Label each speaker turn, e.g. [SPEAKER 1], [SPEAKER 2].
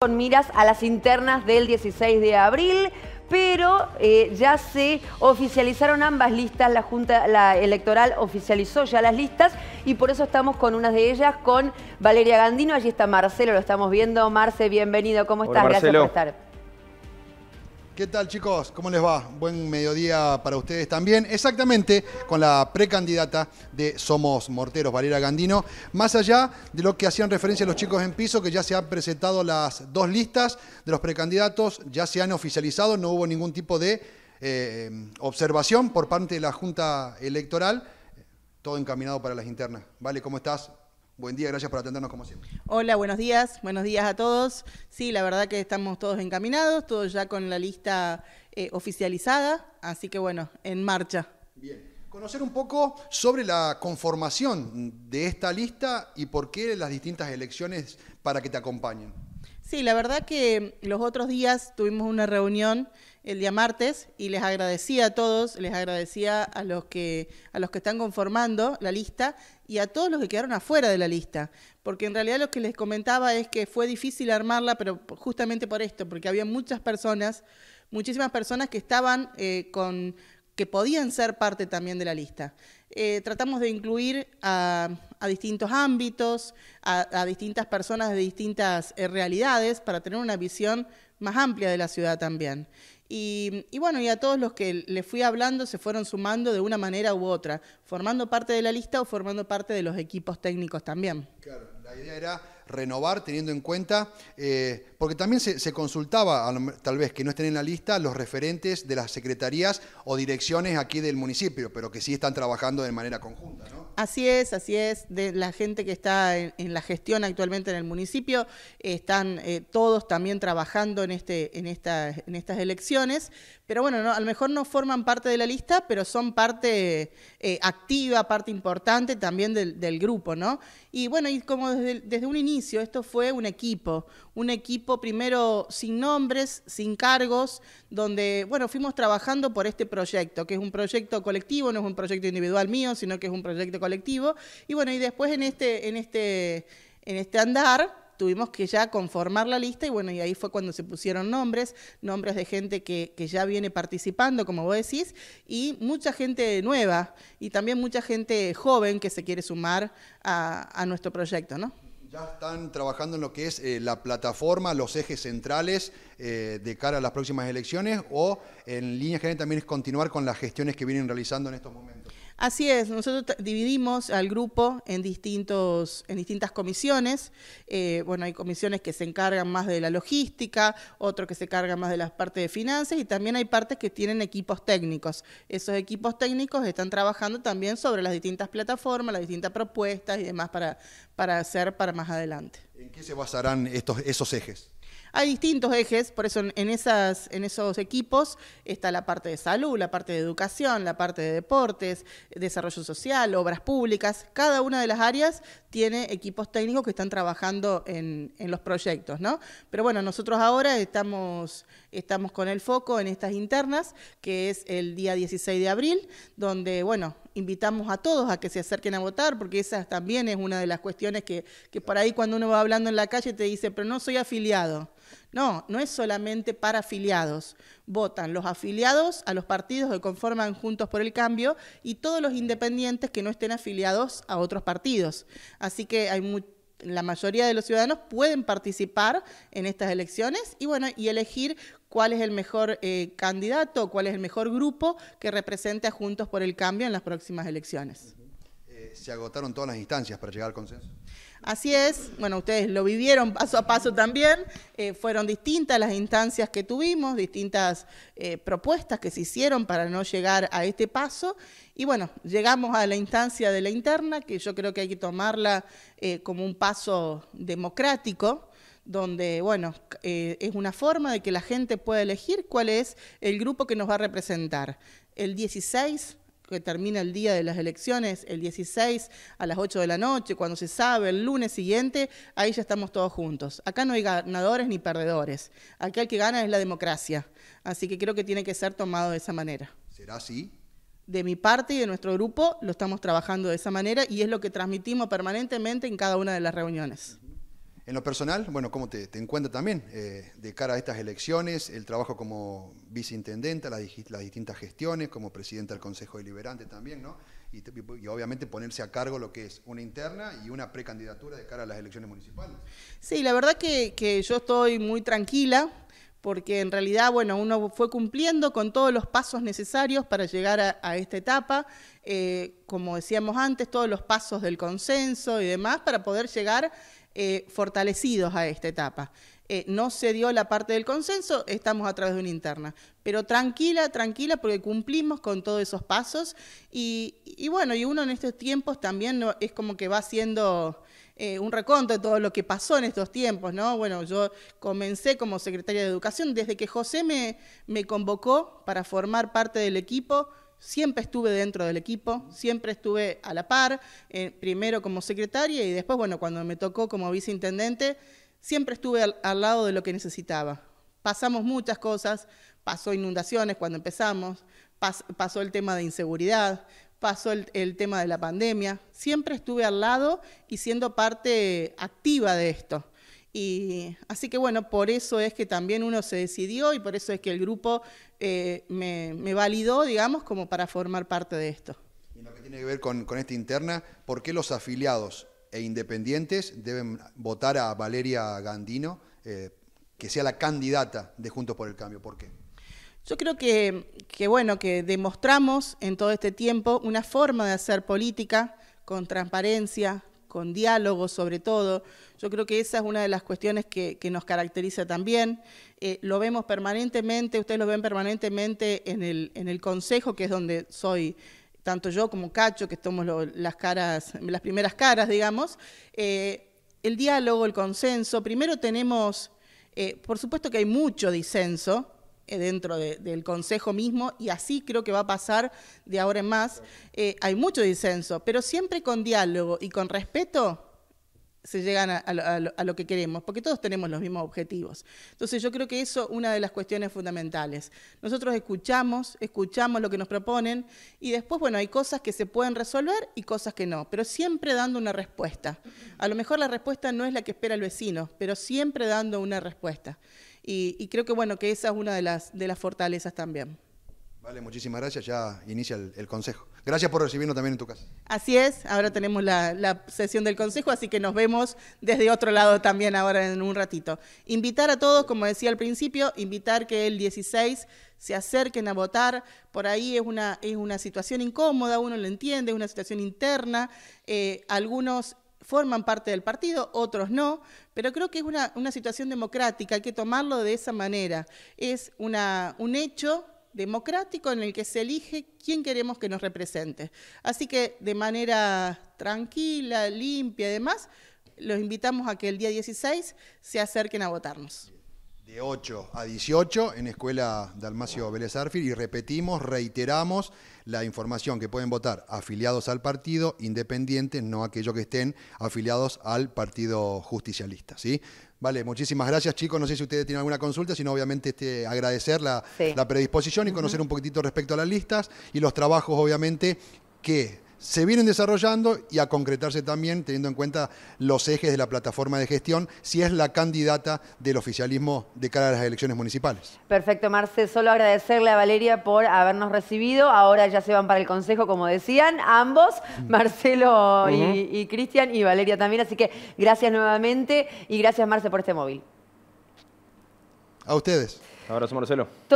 [SPEAKER 1] con miras a las internas del 16 de abril, pero eh, ya se oficializaron ambas listas, la Junta la Electoral oficializó ya las listas y por eso estamos con una de ellas, con Valeria Gandino, allí está Marcelo, lo estamos viendo. Marce, bienvenido, ¿cómo estás? Gracias por estar.
[SPEAKER 2] ¿Qué tal chicos? ¿Cómo les va? Buen mediodía para ustedes también. Exactamente con la precandidata de Somos Morteros, Valera Gandino. Más allá de lo que hacían referencia los chicos en piso, que ya se han presentado las dos listas de los precandidatos, ya se han oficializado, no hubo ningún tipo de eh, observación por parte de la Junta Electoral. Todo encaminado para las internas. Vale, ¿cómo estás? Buen día, gracias por atendernos como siempre.
[SPEAKER 1] Hola, buenos días, buenos días a todos. Sí, la verdad que estamos todos encaminados, todos ya con la lista eh, oficializada, así que bueno, en marcha.
[SPEAKER 2] Bien. Conocer un poco sobre la conformación de esta lista y por qué las distintas elecciones para que te acompañen.
[SPEAKER 1] Sí, la verdad que los otros días tuvimos una reunión el día martes y les agradecía a todos, les agradecía a los que a los que están conformando la lista y a todos los que quedaron afuera de la lista, porque en realidad lo que les comentaba es que fue difícil armarla, pero justamente por esto, porque había muchas personas, muchísimas personas que estaban eh, con que podían ser parte también de la lista. Eh, tratamos de incluir a, distintos ámbitos, a, distintas personas de distintas eh, realidades, para tener una visión más amplia de la ciudad también. Y, bueno, y a todos los que le fui hablando se fueron sumando de una manera u otra, formando parte de la lista o formando parte de los equipos técnicos también
[SPEAKER 2] renovar teniendo en cuenta, eh, porque también se, consultaba, tal vez que no estén en la lista, los referentes de las secretarías o direcciones aquí del municipio, pero que sí están trabajando de manera conjunta.
[SPEAKER 1] Así es, así es, de la gente que está en, la gestión actualmente en el municipio, están eh, todos también trabajando en, este, en, esta, en estas elecciones, pero bueno, a lo mejor no forman parte de la lista, pero son parte eh, activa, parte importante también del, grupo, ¿no? Y bueno, y como desde un inicio, esto fue un equipo, un equipo primero sin nombres, sin cargos, donde, bueno, fuimos trabajando por este proyecto, que es un proyecto colectivo, no es un proyecto individual mío, sino que es un proyecto colectivo. Y bueno, y después en este, en este, en este andar, tuvimos que ya conformar la lista y bueno, y ahí fue cuando se pusieron nombres, nombres de gente que, ya viene participando, como vos decís, y mucha gente nueva y también mucha gente joven que se quiere sumar a, a nuestro proyecto, ¿no?
[SPEAKER 2] ya están trabajando en lo que es eh, la plataforma, los ejes centrales eh, de cara a las próximas elecciones o en línea general también es continuar con las gestiones que vienen realizando en estos momentos?
[SPEAKER 1] Así es, nosotros dividimos al grupo en, distintos, en distintas comisiones. Eh, bueno, hay comisiones que se encargan más de la logística, otro que se encargan más de las partes de finanzas y también hay partes que tienen equipos técnicos. Esos equipos técnicos están trabajando también sobre las distintas plataformas, las distintas propuestas y demás para, para hacer para más adelante. ¿En
[SPEAKER 2] qué se basarán estos, esos ejes?
[SPEAKER 1] Hay distintos ejes, por eso en, esas, en esos equipos está la parte de salud, la parte de educación, la parte de deportes, desarrollo social, obras públicas. Cada una de las áreas tiene equipos técnicos que están trabajando en, los proyectos, ¿no? Pero bueno, nosotros ahora estamos, estamos con el foco en estas internas, que es el día 16 de abril, donde, bueno, invitamos a todos a que se acerquen a votar, porque esa también es una de las cuestiones que, que por ahí cuando uno va hablando en la calle te dice, pero no soy afiliado. No, no es solamente para afiliados. Votan los afiliados a los partidos que conforman Juntos por el Cambio y todos los independientes que no estén afiliados a otros partidos. Así que hay la mayoría de los ciudadanos pueden participar en estas elecciones y bueno, y elegir cuál es el mejor eh, candidato, cuál es el mejor grupo que represente a Juntos por el Cambio en las próximas elecciones.
[SPEAKER 2] Eh, ¿Se agotaron todas las instancias para llegar al consenso?
[SPEAKER 1] Así es, bueno, ustedes lo vivieron paso a paso también, eh, fueron distintas las instancias que tuvimos, distintas eh, propuestas que se hicieron para no llegar a este paso, y bueno, llegamos a la instancia de la interna, que yo creo que hay que tomarla eh, como un paso democrático, donde, bueno, es una forma de que la gente pueda elegir cuál es el grupo que nos va a representar. El 16 que termina el día de las elecciones, el 16 a las 8 de la noche, cuando se sabe, el lunes siguiente, ahí ya estamos todos juntos. Acá no hay ganadores ni perdedores. Aquí el que gana es la democracia. Así que creo que tiene que ser tomado de esa manera. ¿Será así? De mi parte y de nuestro grupo lo estamos trabajando de esa manera y es lo que transmitimos permanentemente en cada una de las reuniones.
[SPEAKER 2] En lo personal, bueno, ¿cómo te, encuentras también eh, de cara a estas elecciones? El trabajo como viceintendente, las, distintas gestiones, como presidenta del Consejo Deliberante también, ¿no? Y, obviamente ponerse a cargo lo que es una interna y una precandidatura de cara a las elecciones municipales.
[SPEAKER 1] Sí, la verdad que, yo estoy muy tranquila porque en realidad, bueno, uno fue cumpliendo con todos los pasos necesarios para llegar a, esta etapa, eh, como decíamos antes, todos los pasos del consenso y demás para poder llegar eh, fortalecidos a esta etapa. Eh, no se dio la parte del consenso, estamos a través de una interna. Pero tranquila, tranquila, porque cumplimos con todos esos pasos. Y, bueno, y uno en estos tiempos también es como que va haciendo eh, un reconto de todo lo que pasó en estos tiempos, ¿no? Bueno, yo comencé como secretaria de Educación desde que José me, me convocó para formar parte del equipo Siempre estuve dentro del equipo, siempre estuve a la par, eh, primero como secretaria y después, bueno, cuando me tocó como viceintendente, siempre estuve al, lado de lo que necesitaba. Pasamos muchas cosas, pasó inundaciones cuando empezamos, pasó el tema de inseguridad, pasó el, tema de la pandemia. Siempre estuve al lado y siendo parte activa de esto. Y así que bueno, por eso es que también uno se decidió y por eso es que el grupo eh, me, validó, digamos, como para formar parte de esto.
[SPEAKER 2] Y lo que tiene que ver con, esta interna, ¿por qué los afiliados e independientes deben votar a Valeria Gandino, eh, que sea la candidata de Juntos por el Cambio? ¿Por qué?
[SPEAKER 1] Yo creo que, que, bueno, que demostramos en todo este tiempo una forma de hacer política con transparencia, con diálogo sobre todo. Yo creo que esa es una de las cuestiones que, nos caracteriza también. Eh, lo vemos permanentemente, ustedes lo ven permanentemente en el, Consejo, que es donde soy tanto yo como Cacho, que somos las primeras caras, digamos, eh, el diálogo, el consenso. Primero tenemos, eh, por supuesto que hay mucho disenso, eh, dentro del Consejo mismo y así creo que va a pasar de ahora en más. Eh, hay mucho disenso, pero siempre con diálogo y con respeto se llegan a, a, lo que queremos, porque todos tenemos los mismos objetivos. Entonces yo creo que eso es una de las cuestiones fundamentales. Nosotros escuchamos, escuchamos lo que nos proponen y después, bueno, hay cosas que se pueden resolver y cosas que no, pero siempre dando una respuesta. A lo mejor la respuesta no es la que espera el vecino, pero siempre dando una respuesta. Y, creo que bueno, que esa es una de las, de las fortalezas también.
[SPEAKER 2] Vale, muchísimas gracias. Ya inicia el, consejo. Gracias por recibirnos también en tu casa.
[SPEAKER 1] Así es, ahora tenemos la, sesión del Consejo, así que nos vemos desde otro lado también ahora en un ratito. Invitar a todos, como decía al principio, invitar que el 16 se acerquen a votar, por ahí es una, es una situación incómoda, uno lo entiende, es una situación interna, eh, algunos forman parte del partido, otros no, pero creo que es una, una situación democrática, hay que tomarlo de esa manera. Es una, un hecho democrático en el que se elige quién queremos que nos represente. Así que de manera tranquila, limpia y demás, los invitamos a que el día 16 se acerquen a votarnos
[SPEAKER 2] de 8 a 18 en Escuela Dalmacio Vélez belezarfil y repetimos, reiteramos la información que pueden votar afiliados al partido, independiente, no aquellos que estén afiliados al partido justicialista. ¿sí? Vale, muchísimas gracias chicos, no sé si ustedes tienen alguna consulta, sino obviamente este, agradecer la, predisposición y conocer un poquitito respecto a las listas y los trabajos obviamente que se vienen desarrollando y a concretarse también teniendo en cuenta los ejes de la plataforma de gestión, si es la candidata del oficialismo de cara a las elecciones municipales.
[SPEAKER 1] Perfecto, Marce. Solo agradecerle a Valeria por habernos recibido. Ahora ya se van para el Consejo, como decían, ambos, mm. Marcelo y, y Cristian y Valeria también. Así que gracias nuevamente y gracias, Marce, por este móvil.
[SPEAKER 2] A ustedes. Abrazo, Marcelo.